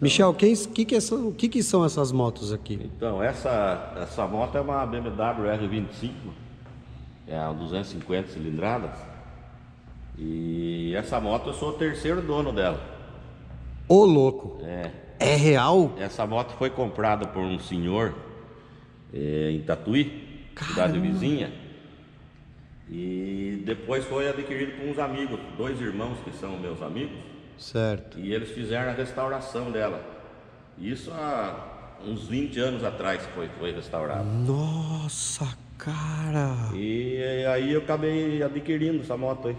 Então, Michel, quem, que que é, o que, que são essas motos aqui? Então, essa, essa moto é uma BMW R25, é a 250 cilindradas. E essa moto eu sou o terceiro dono dela. Ô louco! É. É real? Essa moto foi comprada por um senhor é, em Tatuí, Caramba. cidade vizinha. E depois foi adquirido por uns amigos, dois irmãos que são meus amigos. Certo. E eles fizeram a restauração dela. Isso há uns 20 anos atrás foi, foi restaurado. Nossa, cara! E aí eu acabei adquirindo essa moto aí.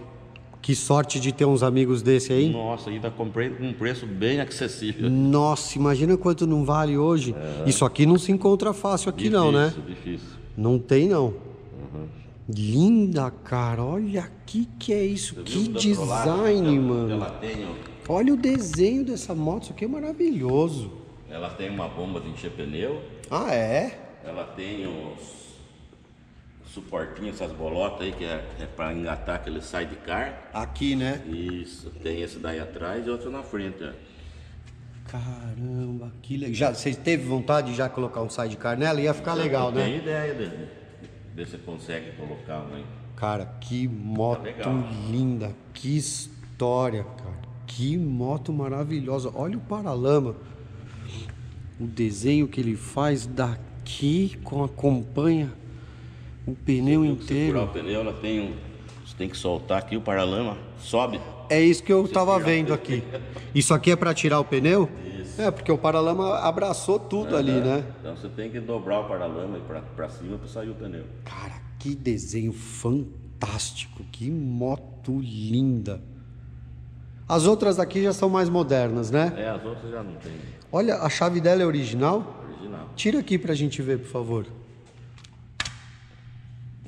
Que sorte de ter uns amigos desse aí. Nossa, ainda comprei com um preço bem acessível. Nossa, imagina quanto não vale hoje. É. Isso aqui não se encontra fácil aqui difícil, não, né? Difícil. Não tem não. Uhum. Linda, cara. Olha aqui que é isso. Você que design, lado, mano. Ela tem, ó. Olha o desenho dessa moto, isso aqui é maravilhoso. Ela tem uma bomba de encher pneu. Ah, é? Ela tem os suportinhos, essas bolotas aí que é, é para engatar aquele sidecar. Aqui, né? Isso, tem esse daí atrás e outro na frente. Caramba, que legal. Já, teve vontade de já colocar um sidecar nela? Ia ficar legal, né? Tem ideia dele. Ver se consegue colocar um aí. Cara, que moto tá linda, que história, cara. Que moto maravilhosa. Olha o paralama. O desenho que ele faz daqui com acompanha o pneu inteiro. Você o pneu, ela tem um, você tem que soltar aqui o paralama, sobe. É isso que eu você tava vendo aqui. Isso aqui é para tirar o pneu? Isso. É, porque o paralama abraçou tudo é, ali, é. né? Então você tem que dobrar o paralama para cima para sair o pneu. Cara, que desenho fantástico, que moto linda. As outras aqui já são mais modernas, né? É, as outras já não tem. Olha, a chave dela é original? Original. Tira aqui pra gente ver, por favor.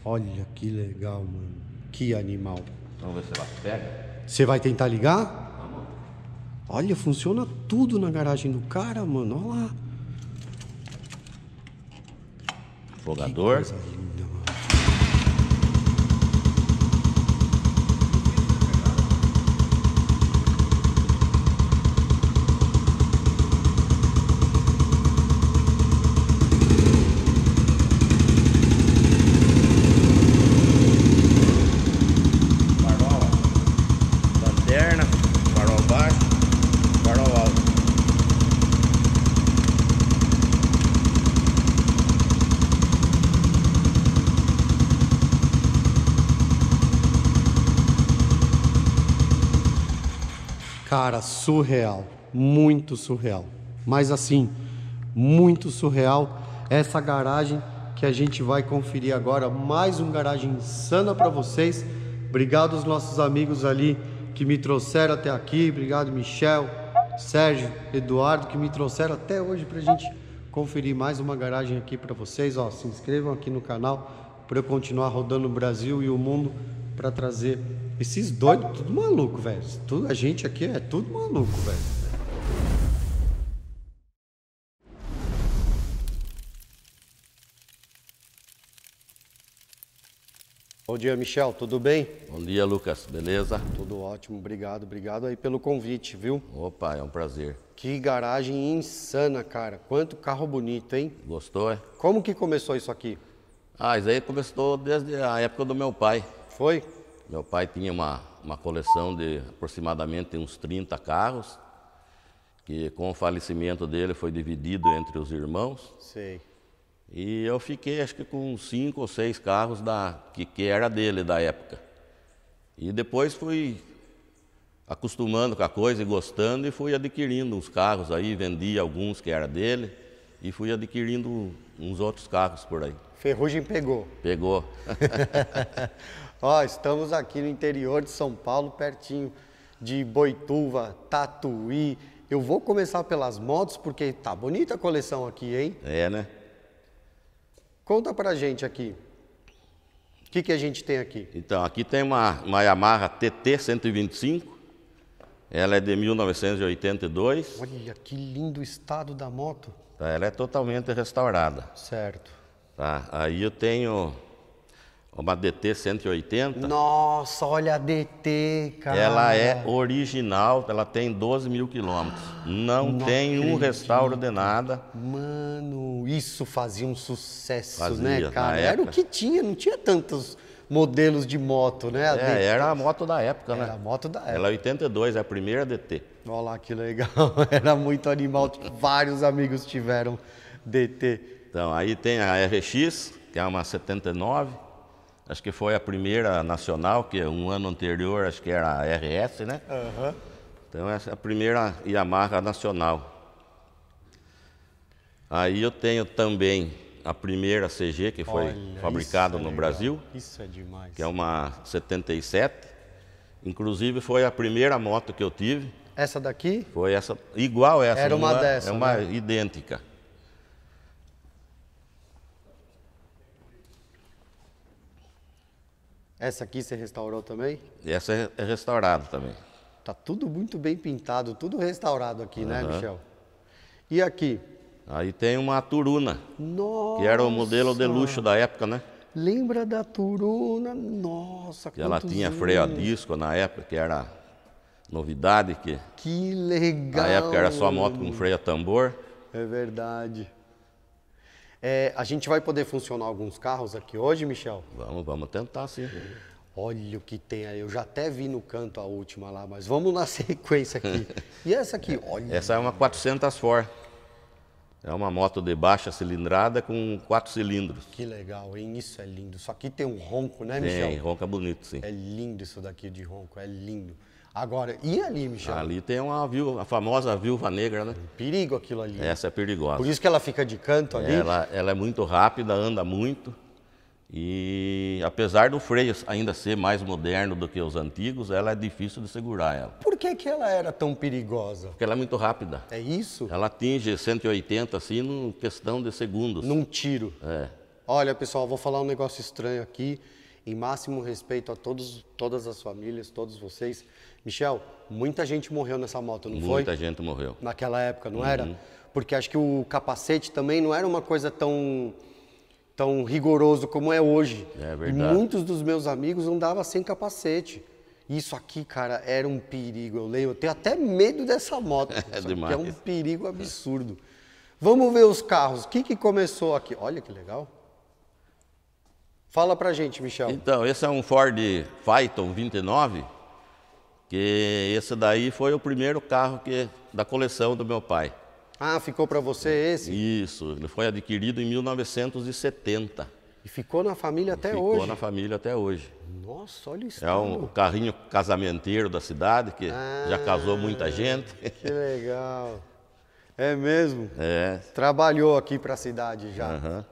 Olha que legal, mano. Que animal. Vamos ver se ela pega. Você vai tentar ligar? Vamos. Olha, funciona tudo na garagem do cara, mano. Olha lá. Fogador. Que coisa linda, mano. surreal, muito surreal. Mas assim, muito surreal essa garagem que a gente vai conferir agora, mais um garagem insana para vocês. Obrigado aos nossos amigos ali que me trouxeram até aqui, obrigado Michel, Sérgio, Eduardo que me trouxeram até hoje para a gente conferir mais uma garagem aqui para vocês. Ó, se inscrevam aqui no canal para eu continuar rodando o Brasil e o mundo para trazer esses doidos, tudo maluco, velho. A gente aqui é tudo maluco, velho. Bom dia, Michel, tudo bem? Bom dia, Lucas, beleza? Tudo ótimo, obrigado, obrigado aí pelo convite, viu? Opa, é um prazer. Que garagem insana, cara. Quanto carro bonito, hein? Gostou, é? Como que começou isso aqui? Ah, isso aí começou desde a época do meu pai. Foi? Meu pai tinha uma, uma coleção de aproximadamente uns 30 carros, que com o falecimento dele foi dividido entre os irmãos. Sim. E eu fiquei acho que com cinco ou seis carros da, que, que era dele da época. E depois fui acostumando com a coisa e gostando e fui adquirindo uns carros aí, vendi alguns que era dele e fui adquirindo uns outros carros por aí. Ferrugem pegou. Pegou. Ó, estamos aqui no interior de São Paulo, pertinho de Boituva, Tatuí. Eu vou começar pelas motos, porque tá bonita a coleção aqui, hein? É, né? Conta pra gente aqui. O que, que a gente tem aqui? Então, aqui tem uma, uma Yamaha TT 125. Ela é de 1982. Olha que lindo estado da moto. Tá, ela é totalmente restaurada. Certo. Tá? Aí eu tenho uma DT 180. Nossa, olha a DT, cara. Ela é original, ela tem 12 mil quilômetros. Não, Não tem acredito. um restauro de nada. Mano, isso fazia um sucesso, fazia, né, cara? Era época. o que tinha, não tinha tantos modelos de moto, né? A é, DT. era a moto da época, era né? Era a moto da época. Ela é 82, é a primeira DT. Olha lá que legal, era muito animal, tipo, vários amigos tiveram DT. Então, aí tem a RX, que é uma 79, acho que foi a primeira nacional, que um ano anterior acho que era a RS, né? Uhum. Então, essa é a primeira Yamaha nacional. Aí eu tenho também a primeira CG que foi Olha, fabricada é no Brasil. Isso é demais. Que é uma 77. Inclusive foi a primeira moto que eu tive. Essa daqui? Foi essa, igual essa. Era uma, uma dessa. É uma né? idêntica. Essa aqui você restaurou também? E essa é, é restaurada também. Tá tudo muito bem pintado, tudo restaurado aqui, uhum. né, Michel? E aqui? Aí tem uma Turuna. Nossa! Que era o modelo de luxo da época, né? Lembra da Turuna? Nossa, que Ela tinha anos. freio a disco na época, que era novidade. Que, que legal! Na época era só moto com freio a tambor. É verdade. É, a gente vai poder funcionar alguns carros aqui hoje, Michel? Vamos, vamos tentar sim. Olha o que tem aí. Eu já até vi no canto a última lá, mas vamos na sequência aqui. E essa aqui, é, olha. Essa é uma 400 Ford. É uma moto de baixa cilindrada com quatro cilindros. Que legal, hein? Isso é lindo. Isso aqui tem um ronco, né, Michel? Tem, ronca bonito, sim. É lindo isso daqui de ronco, é lindo. Agora, e ali, Michel? Ali tem uma viúva, a famosa viúva negra, né? Perigo aquilo ali. Essa é perigosa. Por isso que ela fica de canto ali? Ela, ela é muito rápida, anda muito. E apesar do freio ainda ser mais moderno do que os antigos, ela é difícil de segurar ela. Por que, que ela era tão perigosa? Porque ela é muito rápida. É isso? Ela atinge 180 assim, num questão de segundos. Num tiro. É. Olha, pessoal, vou falar um negócio estranho aqui. Em máximo respeito a todos, todas as famílias, todos vocês. Michel, muita gente morreu nessa moto, não muita foi? Muita gente morreu. Naquela época, não uhum. era? Porque acho que o capacete também não era uma coisa tão tão rigoroso como é hoje. É verdade. E muitos dos meus amigos andavam sem capacete. Isso aqui, cara, era um perigo. Eu leio, eu tenho até medo dessa moto. É demais. é um perigo absurdo. Vamos ver os carros. O que, que começou aqui? Olha que legal. Fala pra gente, Michel. Então, esse é um Ford Phaeton 29. Que esse daí foi o primeiro carro que, da coleção do meu pai. Ah, ficou para você esse? Isso, ele foi adquirido em 1970. E ficou na família até ficou hoje? Ficou na família até hoje. Nossa, olha isso. É um carrinho casamenteiro da cidade, que ah, já casou muita ah, gente. Que legal. É mesmo? É. Trabalhou aqui para a cidade já. Uhum.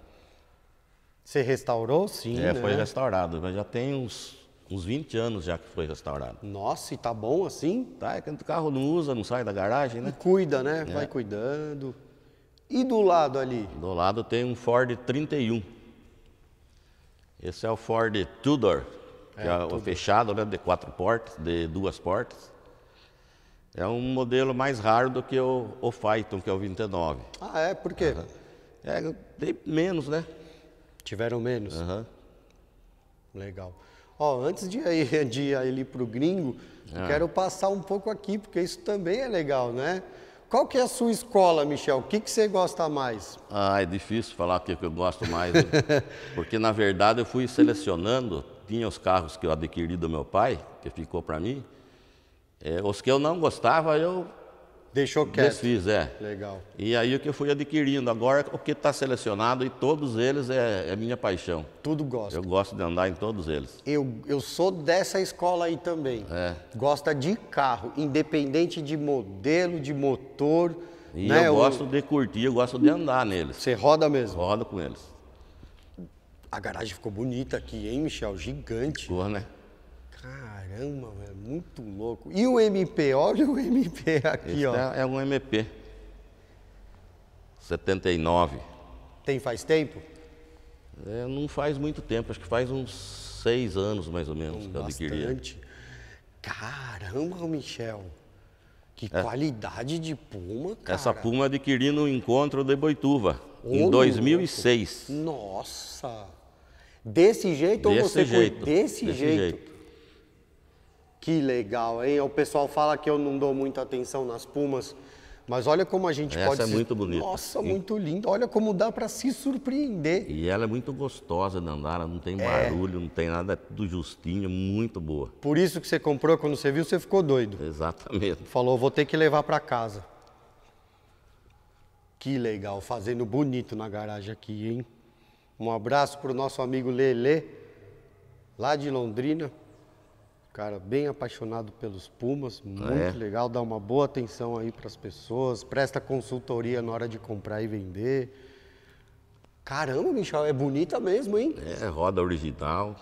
Você restaurou? Sim, É, né? foi restaurado, mas já tem uns Uns 20 anos já que foi restaurado. Nossa, e tá bom assim? Tá, é que o carro não usa, não sai da garagem, né? E cuida, né? É. Vai cuidando. E do lado ali? Do lado tem um Ford 31. Esse é o Ford Tudor, que é, é o fechado, né? De quatro portas, de duas portas. É um modelo mais raro do que o, o Phaeton, que é o 29. Ah, é? Por quê? Uhum. É, tem menos, né? Tiveram menos? Aham. Legal ó, antes de ir, de ir ali para o gringo, ah. quero passar um pouco aqui, porque isso também é legal, né? Qual que é a sua escola, Michel? O que, que você gosta mais? Ah, é difícil falar o que eu gosto mais, porque na verdade eu fui selecionando, tinha os carros que eu adquiri do meu pai, que ficou para mim, é, os que eu não gostava, eu Deixou quieto. Desfiz, é. Legal. E aí o que eu fui adquirindo. Agora o que está selecionado e todos eles é, é, minha paixão. Tudo gosto. Eu gosto de andar em todos eles. Eu, eu sou dessa escola aí também. É. Gosta de carro, independente de modelo, de motor. E né? eu gosto eu... de curtir, eu gosto de andar neles. Você roda mesmo? Roda com eles. A garagem ficou bonita aqui, hein, Michel? Gigante. Ficou, né? Caramba, é muito louco. E o MP? Olha o MP aqui, Esse ó. É, é um MP. 79. Tem faz tempo? É, não faz muito tempo, acho que faz uns seis anos mais ou menos que eu adquiri. Bastante. Caramba, Michel. Que é. qualidade de puma, cara. Essa puma adquiri no encontro de Boituva, Ô, em 2006. Louco. Nossa! Desse jeito desse ou você jeito. Desse, desse jeito. jeito. Que legal, hein? O pessoal fala que eu não dou muita atenção nas pumas, mas olha como a gente Essa pode... Essa é muito bonita. Nossa, muito linda. Olha como dá para se surpreender. E ela é muito gostosa de andar, ela não tem é. barulho, não tem nada, é tudo justinho, muito boa. Por isso que você comprou, quando você viu, você ficou doido. Exatamente. Falou, vou ter que levar para casa. Que legal, fazendo bonito na garagem aqui, hein? Um abraço para o nosso amigo Lele, lá de Londrina. Cara, bem apaixonado pelos Pumas, ah, muito é? legal, dá uma boa atenção aí para as pessoas, presta consultoria na hora de comprar e vender. Caramba, Michel, é bonita mesmo, hein? É, roda original.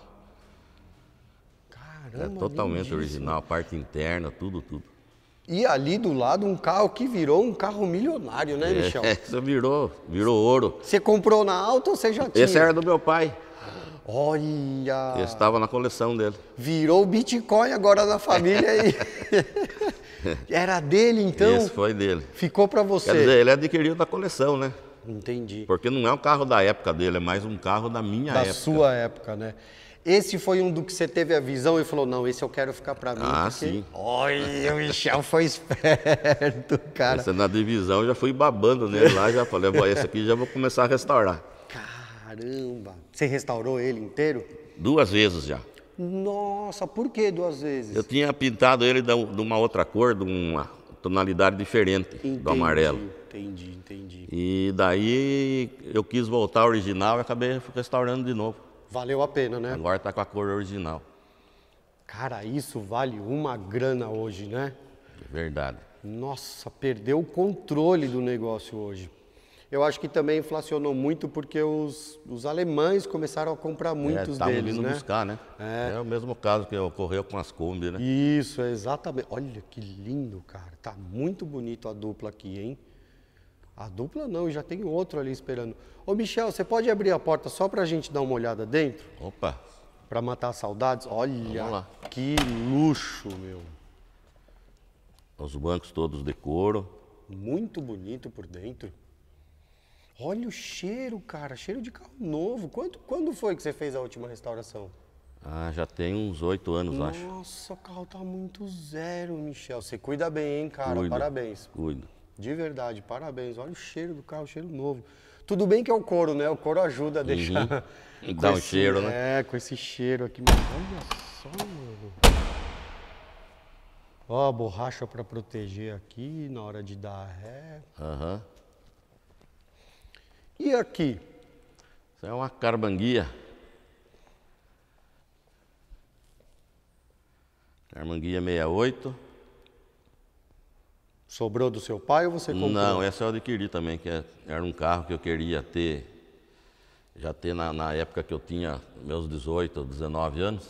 Caramba, É totalmente lindíssimo. original, a parte interna, tudo, tudo. E ali do lado um carro que virou um carro milionário, né, é, Michel? É, virou, virou ouro. Você comprou na alta ou você já tinha? Esse era do meu pai. Olha! Eu estava na coleção dele. Virou Bitcoin agora da família aí. Era dele então? Isso foi dele. Ficou para você. Quer dizer, ele adquiriu da coleção, né? Entendi. Porque não é um carro da época dele, é mais um carro da minha da época. Da sua época, né? Esse foi um do que você teve a visão e falou: não, esse eu quero ficar para mim. Ah, porque... sim. Olha, o Michel foi esperto, cara. Esse na divisão eu já fui babando nele lá, já falei: esse aqui já vou começar a restaurar. Caramba! Você restaurou ele inteiro? Duas vezes já. Nossa, por que duas vezes? Eu tinha pintado ele de uma outra cor, de uma tonalidade diferente entendi, do amarelo. Entendi, entendi. E daí eu quis voltar ao original e acabei restaurando de novo. Valeu a pena, né? Agora está com a cor original. Cara, isso vale uma grana hoje, né? É verdade. Nossa, perdeu o controle do negócio hoje. Eu acho que também inflacionou muito porque os, os alemães começaram a comprar muitos é, deles, né? buscar, né? É. é. o mesmo caso que ocorreu com as Kombi, né? Isso, exatamente. Olha que lindo, cara. Tá muito bonito a dupla aqui, hein? A dupla não, já tem outro ali esperando. Ô, Michel, você pode abrir a porta só pra gente dar uma olhada dentro? Opa! Pra matar saudades? Olha que luxo, meu. Os bancos todos de couro. Muito bonito por dentro. Olha o cheiro, cara, cheiro de carro novo. Quanto, quando foi que você fez a última restauração? Ah, já tem uns oito anos, Nossa, acho. Nossa, o carro tá muito zero, Michel. Você cuida bem, hein, cara? Cuido, parabéns. Cuido. De verdade, parabéns. Olha o cheiro do carro, cheiro novo. Tudo bem que é o couro, né? O couro ajuda a deixar. Uhum. Dá um esse, cheiro, né? É, com esse cheiro aqui. Mas olha só, mano. Ó, a borracha para proteger aqui na hora de dar ré. Aham. Uhum. E aqui? Isso é uma carmanguia. Carmanguia 68. Sobrou do seu pai ou você comprou? Não, essa eu adquiri também, que é, era um carro que eu queria ter, já ter na, na época que eu tinha meus 18 ou 19 anos.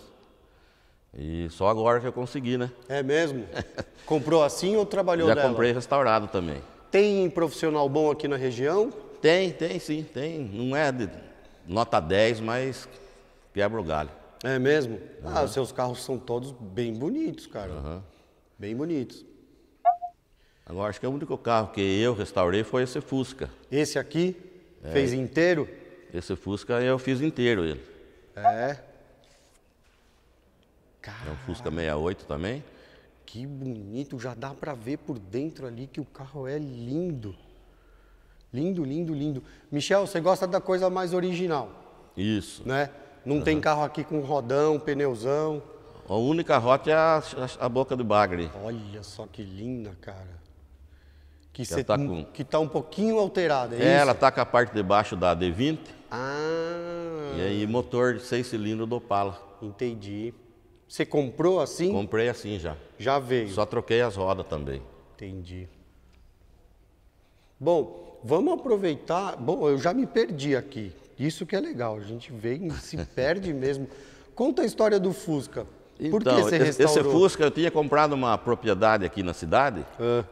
E só agora que eu consegui, né? É mesmo? Comprou assim ou trabalhou Já Já comprei restaurado também. Tem profissional bom aqui na região? Tem, tem sim, tem. Não é de nota 10, mas quebra o galho. É mesmo? Uhum. Ah, os seus carros são todos bem bonitos, cara. Uhum. Bem bonitos. Agora, acho que o único carro que eu restaurei foi esse Fusca. Esse aqui? É. Fez inteiro? Esse Fusca eu fiz inteiro ele. É? É um Fusca 68 também. Que bonito, já dá para ver por dentro ali que o carro é lindo. Lindo, lindo, lindo. Michel, você gosta da coisa mais original. Isso. Né? Não uhum. tem carro aqui com rodão, pneuzão. A única rota é a, a, a boca do bagre. Olha só que linda, cara. Que está com... que tá um pouquinho alterada, é, é isso? Ela está com a parte de baixo da D20. Ah. E aí motor de seis cilindros do Opala. Entendi. Você comprou assim? Comprei assim já. Já veio. Só troquei as rodas também. Entendi. Bom, vamos aproveitar. Bom, eu já me perdi aqui. Isso que é legal, a gente vem e se perde mesmo. Conta a história do Fusca. Então, Por que então, você restaurou? Esse Fusca, eu tinha comprado uma propriedade aqui na cidade. Ah.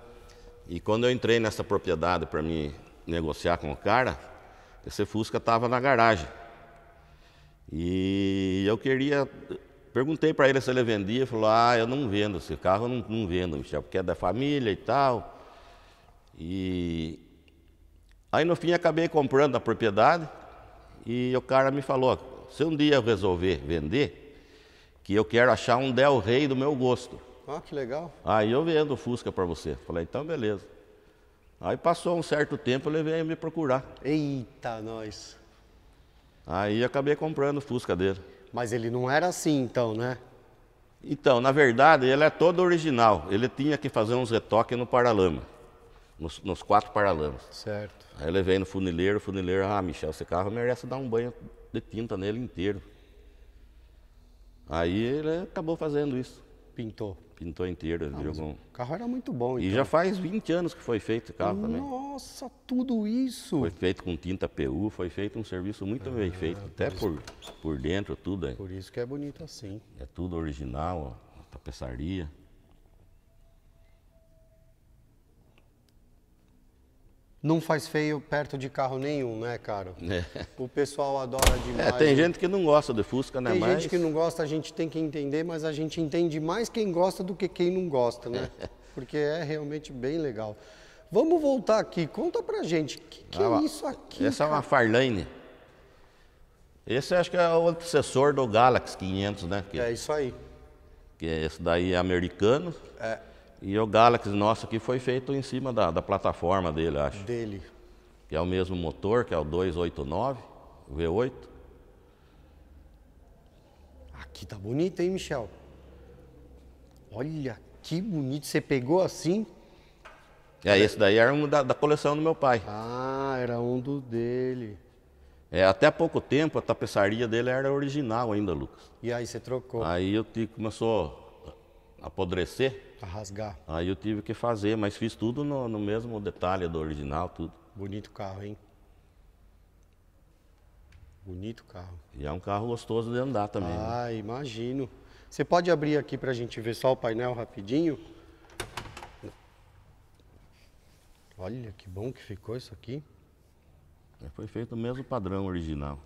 E quando eu entrei nessa propriedade para me negociar com o cara, esse Fusca estava na garagem. E eu queria. Perguntei para ele se ele vendia. Ele falou: Ah, eu não vendo esse carro, eu não, não vendo, Michel, porque é da família e tal. E Aí no fim acabei comprando a propriedade e o cara me falou: se um dia eu resolver vender, que eu quero achar um Del Rey do meu gosto. Ah, que legal. Aí eu vendo o Fusca para você. Falei, então beleza. Aí passou um certo tempo, ele veio me procurar. Eita, nós. Aí acabei comprando o Fusca dele. Mas ele não era assim então, né? Então, na verdade, ele é todo original. Ele tinha que fazer uns retoques no paralama nos, nos quatro paralamas. Certo. Aí eu levei no funileiro, o funileiro, ah, Michel, esse carro merece dar um banho de tinta nele inteiro. Aí ele acabou fazendo isso. Pintou. Pintou inteiro. Ah, jogou... O carro era muito bom. Então. E já faz 20 anos que foi feito o carro Nossa, também. Nossa, tudo isso! Foi feito com tinta PU, foi feito um serviço muito bem ah, feito, até isso. por, por dentro, tudo. É. Por isso que é bonito assim. É tudo original, a tapeçaria. Não faz feio perto de carro nenhum, né, cara? É. O pessoal adora é, demais. É, tem né? gente que não gosta de Fusca, né? Tem mas... gente que não gosta, a gente tem que entender, mas a gente entende mais quem gosta do que quem não gosta, né? É. Porque é realmente bem legal. Vamos voltar aqui, conta pra gente, o que, que ah, é isso aqui? Essa cara? é uma Farlane. Esse acho que é o antecessor do Galaxy 500, né? Que, é isso aí. Que é esse daí é americano. É. E o Galaxy nosso aqui foi feito em cima da, da plataforma dele, acho. Dele. Que é o mesmo motor, que é o 289, V8. Aqui tá bonito, hein, Michel? Olha que bonito. Você pegou assim? É, esse daí era um da, da coleção do meu pai. Ah, era um do dele. É, até pouco tempo a tapeçaria dele era original ainda, Lucas. E aí você trocou? Aí eu te, começou a apodrecer. A rasgar. Aí eu tive que fazer, mas fiz tudo no, no mesmo detalhe do original, tudo. Bonito carro, hein? Bonito carro. E é um carro gostoso de andar também. Né? Ah, né? imagino. Você pode abrir aqui para a gente ver só o painel rapidinho? Olha que bom que ficou isso aqui. É, foi feito o mesmo padrão original.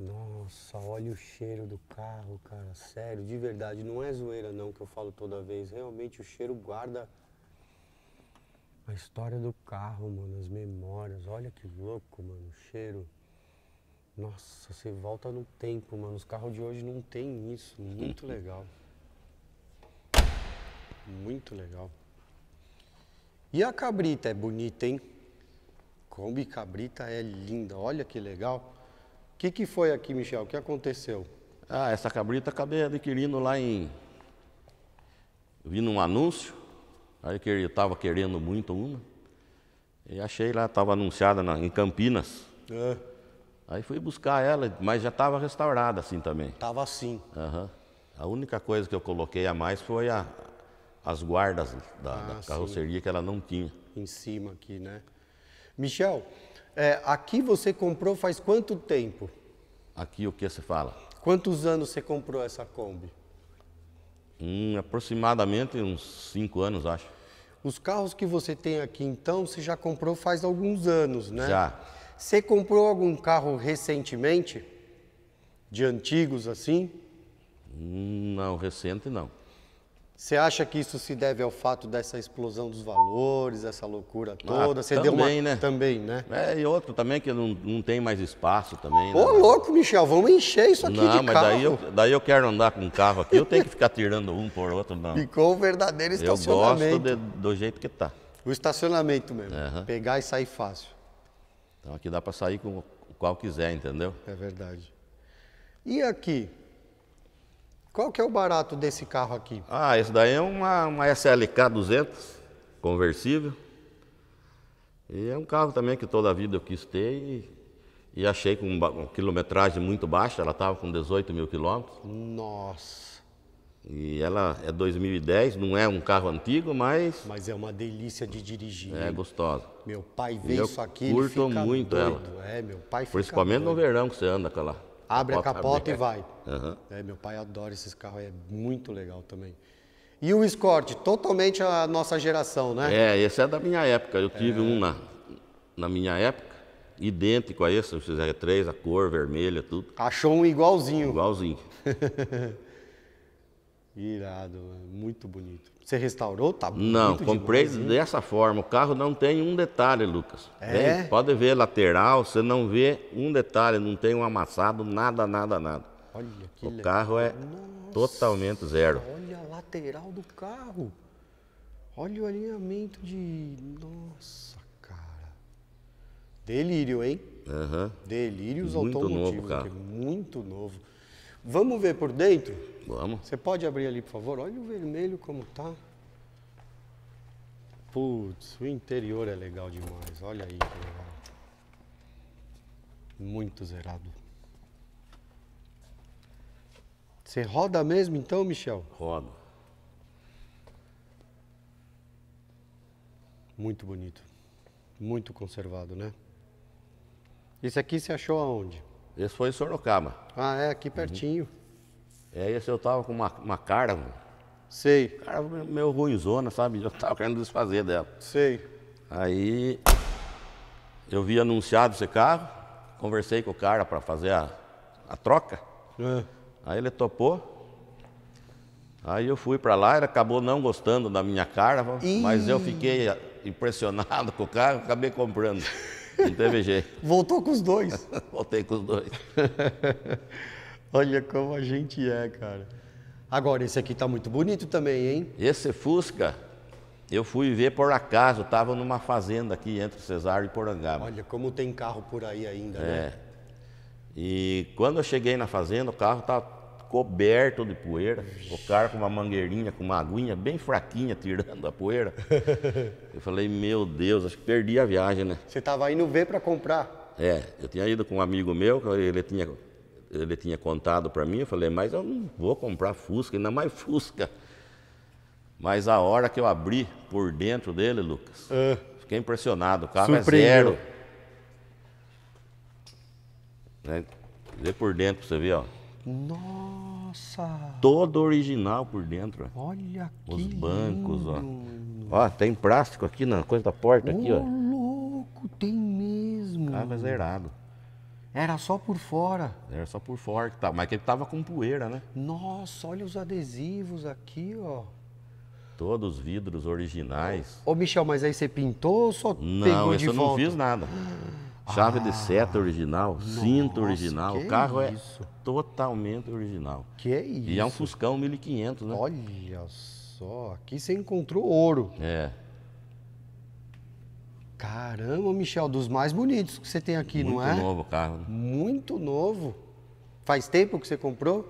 Nossa, olha o cheiro do carro, cara. Sério, de verdade, não é zoeira não que eu falo toda vez. Realmente o cheiro guarda a história do carro, mano, as memórias. Olha que louco, mano, o cheiro. Nossa, você volta no tempo, mano. Os carros de hoje não tem isso. Muito legal. Muito legal. E a cabrita é bonita, hein? Kombi cabrita é linda. Olha que legal. O que, que foi aqui, Michel? O que aconteceu? Ah, essa cabrita acabei tá adquirindo lá em. Vi num anúncio, aí que eu estava querendo muito uma. E achei lá, estava anunciada na, em Campinas. É. Aí fui buscar ela, mas já estava restaurada assim também. Estava assim. Uhum. A única coisa que eu coloquei a mais foi a, as guardas da, ah, da carroceria sim. que ela não tinha. Em cima aqui, né? Michel, é, aqui você comprou faz quanto tempo? Aqui o que você fala? Quantos anos você comprou essa Kombi? Hum, aproximadamente uns 5 anos, acho. Os carros que você tem aqui, então, você já comprou faz alguns anos, né? Já. Você comprou algum carro recentemente? De antigos assim? Hum, não, recente não. Você acha que isso se deve ao fato dessa explosão dos valores, essa loucura ah, toda? Você também, deu uma... né? Também, né? É, e outro também que não, não tem mais espaço também. Ô, né? louco, Michel, vamos encher isso aqui não, de carro. Não, mas daí eu, daí eu quero andar com um carro aqui, eu tenho que ficar tirando um por outro, não. Ficou o verdadeiro estacionamento. Eu gosto de, do jeito que tá. O estacionamento mesmo, uhum. pegar e sair fácil. Então aqui dá para sair com o qual quiser, entendeu? É verdade. E aqui, qual que é o barato desse carro aqui? Ah, esse daí é uma, uma SLK 200, conversível. E é um carro também que toda a vida eu quis ter e, e achei com uma, quilometragem muito baixa, ela estava com 18 mil quilômetros. Nossa! E ela é 2010, não é um carro antigo, mas... Mas é uma delícia de dirigir. É gostosa. Meu pai vê isso aqui, curto ele fica muito doido. ela. É, meu pai Principalmente no verão que você anda com ela. Abre a capota e é. vai. Uhum. É, meu pai adora esses carros, é muito legal também. E o Escort, totalmente a nossa geração, né? É, esse é da minha época. Eu tive é... um na, na minha época, idêntico a esse, o XR3, a cor vermelha, tudo. Achou um igualzinho. Igualzinho. Irado, é muito bonito. Você restaurou? Tá bonito. Não, comprei demais, dessa forma. O carro não tem um detalhe, Lucas. É? pode ver lateral, você não vê um detalhe, não tem um amassado, nada, nada, nada. Olha que O legal. carro é Nossa, totalmente zero. Olha a lateral do carro. Olha o alinhamento de. Nossa, cara. Delírio, hein? Uhum. Delírios muito automotivos. Novo, cara. Muito novo. Vamos ver por dentro? Vamos. Você pode abrir ali, por favor? Olha o vermelho como tá. Putz, o interior é legal demais. Olha aí que legal. Muito zerado. Você roda mesmo então, Michel? roda Muito bonito. Muito conservado, né? Isso aqui você achou aonde? Esse foi em Sorocaba. Ah, é, aqui pertinho. Uhum. Aí é, eu tava com uma, uma cara, Sei. Cara, meu ruimzona, sabe? Eu tava querendo desfazer dela. Sei. Aí eu vi anunciado esse carro, conversei com o cara para fazer a, a troca. É. Aí ele topou. Aí eu fui para lá, ele acabou não gostando da minha cara, Ih. mas eu fiquei impressionado com o carro, acabei comprando. Não teve jeito. Voltou com os dois. Voltei com os dois. Olha como a gente é, cara. Agora, esse aqui tá muito bonito também, hein? Esse Fusca, eu fui ver por acaso, tava numa fazenda aqui entre Cesário e Porangaba. Olha como tem carro por aí ainda, né? é. né? E quando eu cheguei na fazenda, o carro tava coberto de poeira, o carro com uma mangueirinha, com uma aguinha bem fraquinha tirando a poeira. eu falei, meu Deus, acho que perdi a viagem, né? Você tava indo ver para comprar? É, eu tinha ido com um amigo meu, ele tinha ele tinha contado para mim, eu falei, mas eu não vou comprar Fusca, ainda mais Fusca. Mas a hora que eu abri por dentro dele, Lucas, uh, fiquei impressionado. O carro é surpreendeu. é zero. Né? Vê por dentro pra você ver, ó. Nossa! Todo original por dentro. Olha que Os bancos, lindo. ó. Ó, tem plástico aqui na coisa da porta, Ô, aqui, ó. louco, tem mesmo. Carro é zerado. Era só por fora. Era só por fora, que mas que ele tava com poeira, né? Nossa, olha os adesivos aqui, ó. Todos os vidros originais. Ô, Michel, mas aí você pintou ou só não, pegou de volta? Não, eu não fiz nada. Chave ah, de seta original, nossa, cinto original, o carro é, é totalmente original. Que é isso? E é um Fuscão 1500, né? Olha só, aqui você encontrou ouro. É. Caramba, Michel, dos mais bonitos que você tem aqui, Muito não é? Muito novo o carro. Né? Muito novo. Faz tempo que você comprou?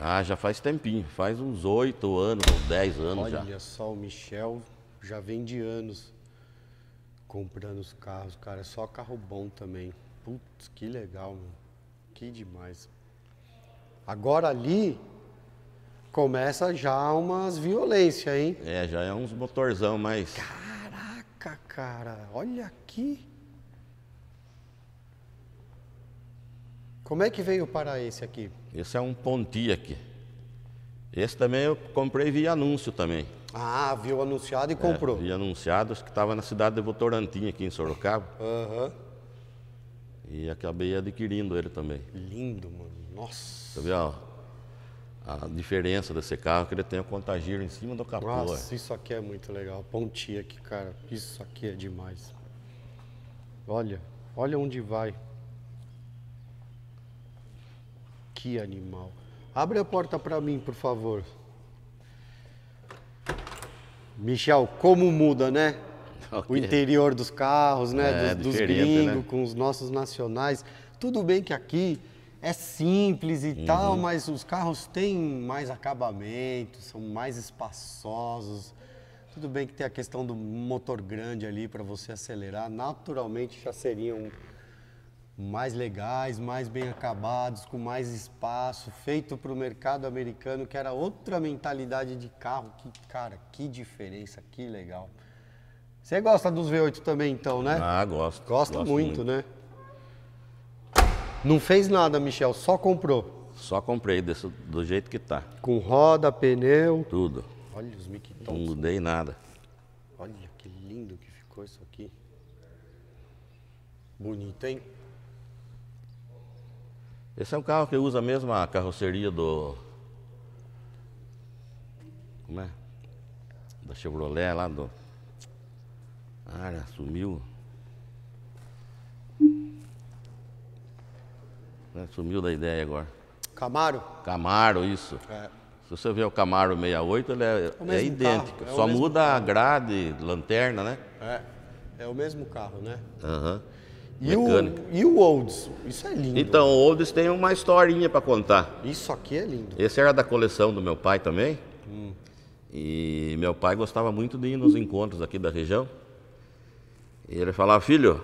Ah, já faz tempinho. Faz uns oito anos, ou dez anos Olha já. Olha só, o Michel já vem de anos comprando os carros, cara. É só carro bom também. Putz, que legal, mano. Que demais. Agora ali, começa já umas violências, hein? É, já é uns motorzão mais. Caraca, cara, olha aqui. Como é que veio para esse aqui? Esse é um Pontiac. Esse também eu comprei via anúncio também. Ah, viu anunciado e é, comprou. É, vi anunciado, acho que estava na cidade de Votorantim, aqui em Sorocaba. Aham. Uhum. E acabei adquirindo ele também. Lindo, mano. Nossa. Tá vendo? a diferença desse carro, que ele tem o contagiro em cima do capô. Nossa, é. isso aqui é muito legal. pontinha aqui, cara. Isso aqui é demais. Olha, olha onde vai. Que animal. Abre a porta para mim, por favor. Michel, como muda, né? Okay. O interior dos carros, né? É, dos, dos gringos, né? com os nossos nacionais. Tudo bem que aqui é simples e uhum. tal, mas os carros têm mais acabamento, são mais espaçosos. Tudo bem que tem a questão do motor grande ali para você acelerar. Naturalmente já seriam mais legais, mais bem acabados, com mais espaço, feito para o mercado americano, que era outra mentalidade de carro. Que cara, que diferença, que legal. Você gosta dos V8 também, então, né? Ah, gosto. Gosta gosto muito, muito, né? Não fez nada, Michel, só comprou. Só comprei desse, do jeito que tá. Com roda, pneu. Tudo. Olha os Mictons. Não mudei nada. Olha que lindo que ficou isso aqui. Bonito, hein? Esse é um carro que usa a mesma carroceria do. Como é? Da Chevrolet lá do. Ah, sumiu. É, sumiu da ideia agora. Camaro? Camaro, isso. É. Se você vê o Camaro 68, ele é, é, é idêntico. É carro, é Só muda carro. a grade, lanterna, né? É. É o mesmo carro, né? Aham. Uhum. Mecânico. E o, e o Olds? Isso é lindo. Então, o Olds tem uma historinha para contar. Isso aqui é lindo. Esse era da coleção do meu pai também. Hum. E meu pai gostava muito de ir nos encontros aqui da região. E ele falava, filho,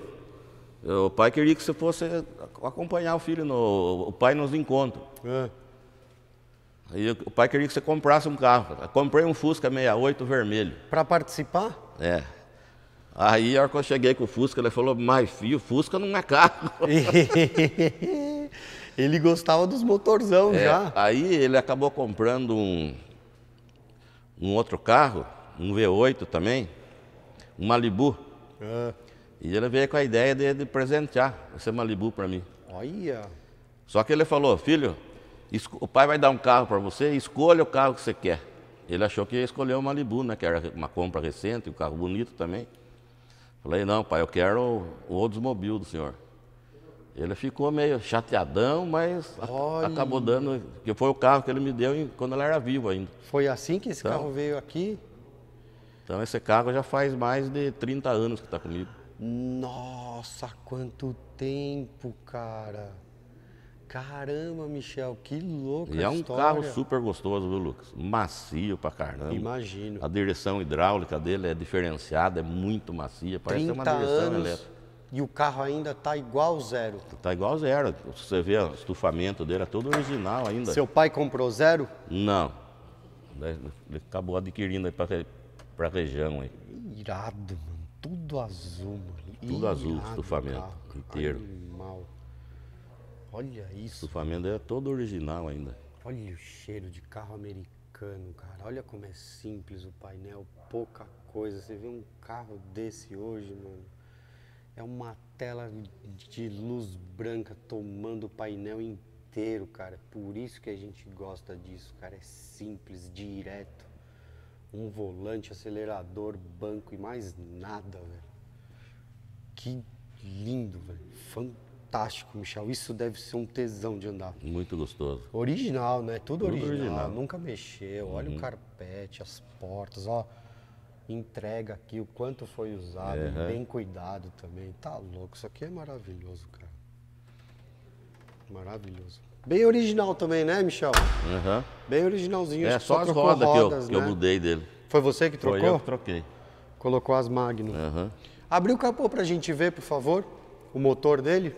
o pai queria que você fosse acompanhar o filho, no, o pai nos encontros. É. E o pai queria que você comprasse um carro. Eu comprei um Fusca 68 vermelho. Para participar? É. Aí, a hora que eu cheguei com o Fusca, ele falou: Mas, filho, Fusca não é carro. ele gostava dos motorzão é, já. Aí, ele acabou comprando um, um outro carro, um V8 também, um Malibu. É. E ele veio com a ideia de, de presentear esse Malibu para mim. Olha! Só que ele falou, filho, o pai vai dar um carro para você, escolha o carro que você quer. Ele achou que ia escolher o Malibu, né? Que era uma compra recente, um carro bonito também. Falei, não, pai, eu quero o Oldsmobile do senhor. Ele ficou meio chateadão, mas Olha. acabou dando, que foi o carro que ele me deu quando ele era vivo ainda. Foi assim que esse então, carro veio aqui? Então esse carro já faz mais de 30 anos que está comigo. Nossa, quanto tempo, cara. Caramba, Michel, que louco. E é um história. carro super gostoso, viu, Lucas? Macio pra caramba. Imagino. A direção hidráulica dele é diferenciada, é muito macia, parece uma direção elétrica. E o carro ainda tá igual zero. Tá igual zero. Você vê o estufamento dele, é todo original ainda. Seu pai comprou zero? Não. Ele acabou adquirindo aí pra, pra região aí. Irado, mano tudo azul, mano. Tudo Irado, azul, estufamento carro, inteiro. Animal. Olha isso. Estufamento é todo original ainda. Olha o cheiro de carro americano, cara. Olha como é simples o painel, pouca coisa. Você vê um carro desse hoje, mano. É uma tela de luz branca tomando o painel inteiro, cara. É por isso que a gente gosta disso, cara. É simples, direto um volante, acelerador, banco e mais nada, velho. Que lindo, velho. Fantástico, Michel. Isso deve ser um tesão de andar. Muito gostoso. Original, né? Tudo, Tudo original. original. Nunca mexeu. Uhum. Olha o uhum. carpete, as portas, ó. Entrega aqui, o quanto foi usado, uhum. bem cuidado também. Tá louco, isso aqui é maravilhoso, cara. Maravilhoso. Bem original também, né, Michel? Uhum. Bem originalzinho. É, só, só as rodas, rodas que, eu, né? que, eu, mudei dele. Foi você que trocou? Foi eu que troquei. Colocou as Magnum. Uhum. Abriu o capô pra gente ver, por favor, o motor dele.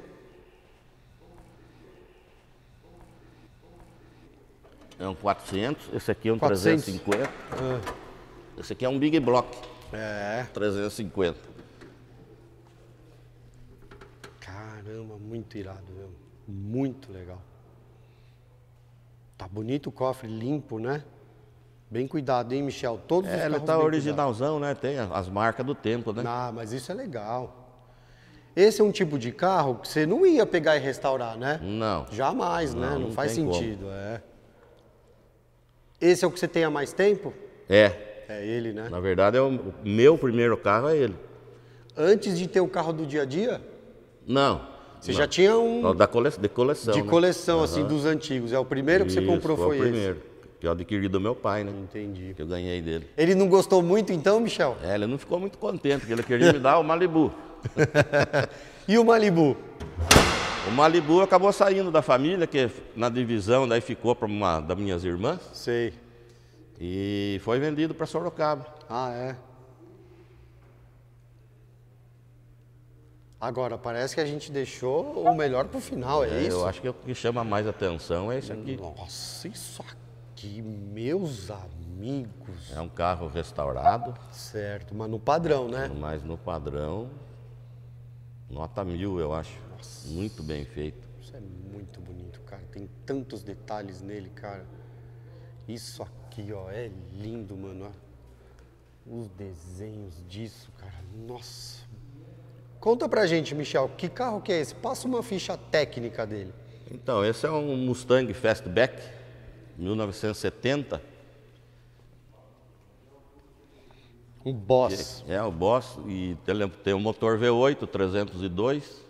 É um 400, esse aqui é um 400. 350. Ah. Esse aqui é um Big Block. É. 350. Caramba, muito irado, viu? Muito legal bonito o cofre limpo, né? Bem cuidado, hein, Michel? Todos é, os Ele tá originalzão, cuidado. né? Tem as marcas do tempo, né? Ah, mas isso é legal. Esse é um tipo de carro que você não ia pegar e restaurar, né? Não. Jamais, não, né? Não, não faz sentido, como. é. Esse é o que você tem há mais tempo? É. É ele, né? Na verdade, é o meu primeiro carro é ele. Antes de ter o carro do dia a dia? Não. Você já tinha um. da cole... De coleção. De né? coleção, né? assim, uhum. dos antigos. É o primeiro que Isso, você comprou foi, foi o primeiro. Que eu adquiri do meu pai, né? Entendi. Que eu ganhei dele. Ele não gostou muito então, Michel? É, ele não ficou muito contente, porque ele queria me dar o Malibu. e o Malibu? O Malibu acabou saindo da família, que na divisão daí ficou para uma das minhas irmãs. Sei. E foi vendido para Sorocaba. Ah, é? Agora, parece que a gente deixou o melhor para o final, é, é, isso? Eu acho que o que chama mais atenção é isso aqui. Nossa, isso aqui, meus amigos. É um carro restaurado. Certo, mas no padrão, né? Mas no padrão, nota mil, eu acho. Nossa. Muito bem feito. Isso é muito bonito, cara. Tem tantos detalhes nele, cara. Isso aqui, ó, é lindo, mano. Os desenhos disso, cara. Nossa. Conta pra gente, Michel, que carro que é esse? Passa uma ficha técnica dele. Então, esse é um Mustang Fastback, 1970. O Boss. É, é o Boss e tem um motor V8, 302.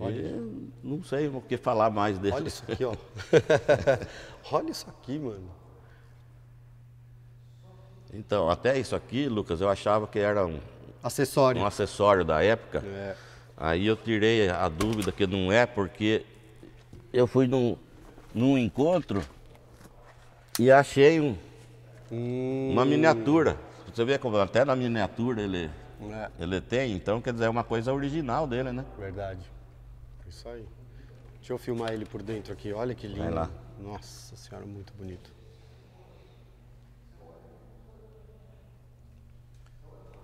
E, não sei o que falar mais dele. Olha isso aqui, ó. Olha isso aqui, mano. Então, até isso aqui, Lucas, eu achava que era um, Acessório. Um acessório da época. É. Aí eu tirei a dúvida que não é, porque eu fui num, num encontro e achei um, hum. uma miniatura. Você vê como até na miniatura ele, é. ele tem, então quer dizer, é uma coisa original dele, né? Verdade. Isso aí. Deixa eu filmar ele por dentro aqui, olha que lindo. Vai lá. Nossa senhora, muito bonito.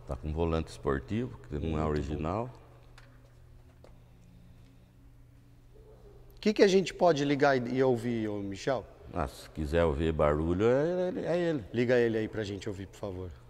Tá com volante esportivo, que não é original. O que, que a gente pode ligar e ouvir, Michel? Ah, se quiser ouvir barulho, é ele, é, é ele. Liga ele aí pra gente ouvir, por favor.